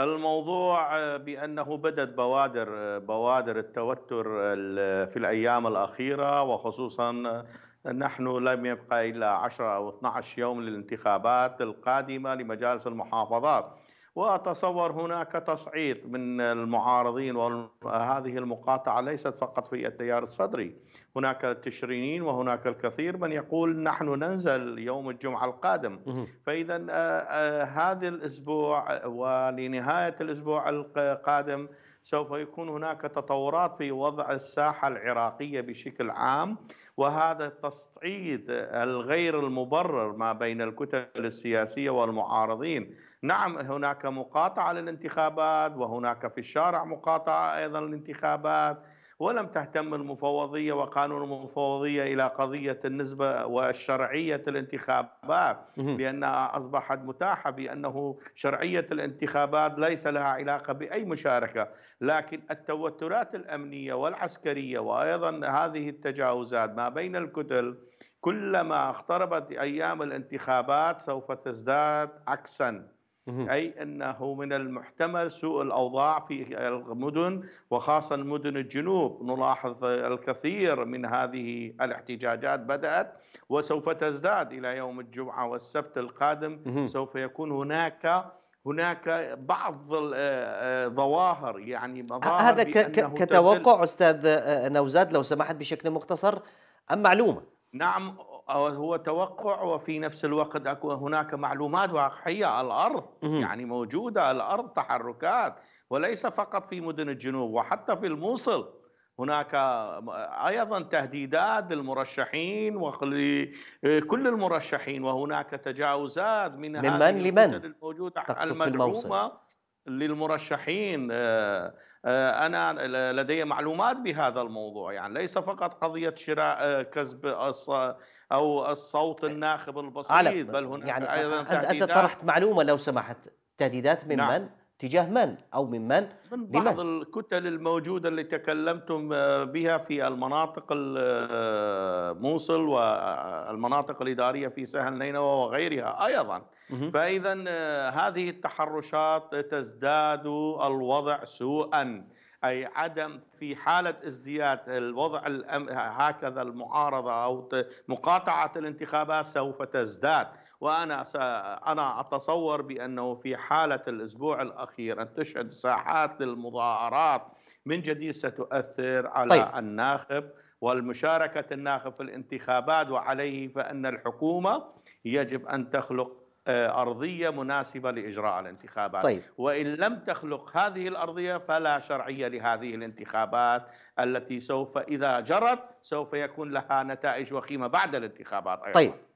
الموضوع آه، بأنه بدت بوادر آه، بوادر التوتر في الأيام الأخيرة وخصوصا آه، نحن لم يبقى إلا 10 أو 12 يوم للانتخابات القادمة لمجالس المحافظات واتصور هناك تصعيد من المعارضين وهذه المقاطعه ليست فقط في التيار الصدري، هناك التشرينين وهناك الكثير من يقول نحن ننزل يوم الجمعه القادم، فاذا آه، آه، هذا الاسبوع ولنهايه الاسبوع القادم سوف يكون هناك تطورات في وضع الساحة العراقية بشكل عام وهذا التصعيد الغير المبرر ما بين الكتل السياسية والمعارضين نعم هناك مقاطعة للانتخابات وهناك في الشارع مقاطعة أيضا للانتخابات ولم تهتم المفوضية وقانون المفوضية إلى قضية النسبة وشرعية الانتخابات لأنها أصبحت متاحة بأنه شرعية الانتخابات ليس لها علاقة بأي مشاركة لكن التوترات الأمنية والعسكرية وأيضا هذه التجاوزات ما بين الكتل كلما اقتربت أيام الانتخابات سوف تزداد عكساً أي أنه من المحتمل سوء الأوضاع في المدن وخاصة مدن الجنوب نلاحظ الكثير من هذه الاحتجاجات بدأت وسوف تزداد إلى يوم الجمعة والسبت القادم سوف يكون هناك هناك بعض الظواهر آه، آه، يعني مظاهر هذا كتوقع استاذ آه، نوزاد لو سمحت بشكل مختصر ام معلومه نعم هو توقع وفي نفس الوقت اكو هناك معلومات واقعيه على الارض يعني موجوده على الارض تحركات وليس فقط في مدن الجنوب وحتى في الموصل هناك ايضا تهديدات للمرشحين وكل المرشحين وهناك تجاوزات من, من هذه لمن؟ الموجوده المدعومه للمرشحين آه، آه، أنا لدي معلومات بهذا الموضوع يعني ليس فقط قضية شراء آه، كسب أو الصوت الناخب البسيط بل هناك يعني أيضا أنت طرحت معلومة لو سمحت تهديدات من نعم. من؟ تجاه من أو من من؟ من بعض لمن؟ الكتل الموجودة اللي تكلمتم آه، بها في المناطق الموصل آه، والمناطق الإدارية في سهل نينوى وغيرها أيضا فإذا آه، هذه التحرشات تزداد الوضع سوءا أي عدم في حالة ازدياد الوضع هكذا المعارضة أو مقاطعة الانتخابات سوف تزداد وانا انا اتصور بانه في حاله الاسبوع الاخير ان تشهد ساحات المظاهرات من جديد ستؤثر على طيب. الناخب والمشاركه الناخب في الانتخابات وعليه فان الحكومه يجب ان تخلق آه، أرضية مناسبة لإجراء الانتخابات طيب. وإن لم تخلق هذه الأرضية فلا شرعية لهذه الانتخابات التي سوف إذا جرت سوف يكون لها نتائج وخيمة بعد الانتخابات أيضا طيب